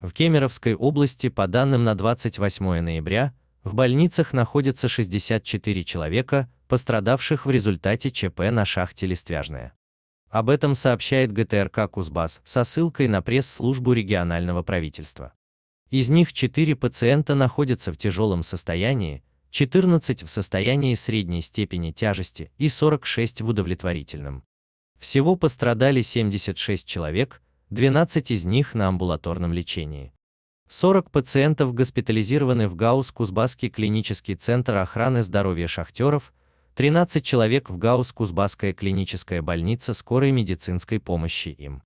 В Кемеровской области, по данным на 28 ноября, в больницах находится 64 человека, пострадавших в результате ЧП на шахте Листвяжная. Об этом сообщает ГТРК «Кузбасс» со ссылкой на пресс-службу регионального правительства. Из них 4 пациента находятся в тяжелом состоянии, 14 в состоянии средней степени тяжести и 46 в удовлетворительном. Всего пострадали 76 человек – 12 из них на амбулаторном лечении. 40 пациентов госпитализированы в ГАУС Кузбасский клинический центр охраны здоровья шахтеров, 13 человек в ГАУС Кузбасская клиническая больница скорой медицинской помощи им.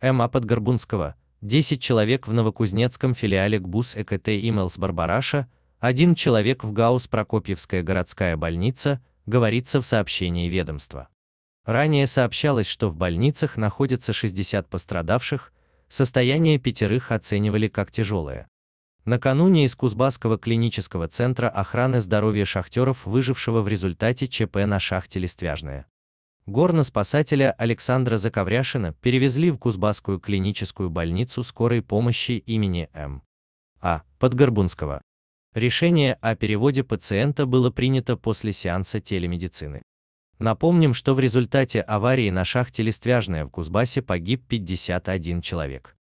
МА Подгорбунского, 10 человек в Новокузнецком филиале ГБУС ЭКТ Имелс Барбараша, 1 человек в ГАУС Прокопьевская городская больница, говорится в сообщении ведомства. Ранее сообщалось, что в больницах находится 60 пострадавших, состояние пятерых оценивали как тяжелое. Накануне из Кузбасского клинического центра охраны здоровья шахтеров, выжившего в результате ЧП на шахте Листвяжная, горно-спасателя Александра Заковряшина перевезли в Кузбасскую клиническую больницу скорой помощи имени М. А. Подгорбунского. Решение о переводе пациента было принято после сеанса телемедицины. Напомним, что в результате аварии на шахте Листвяжная в Кузбассе погиб 51 человек.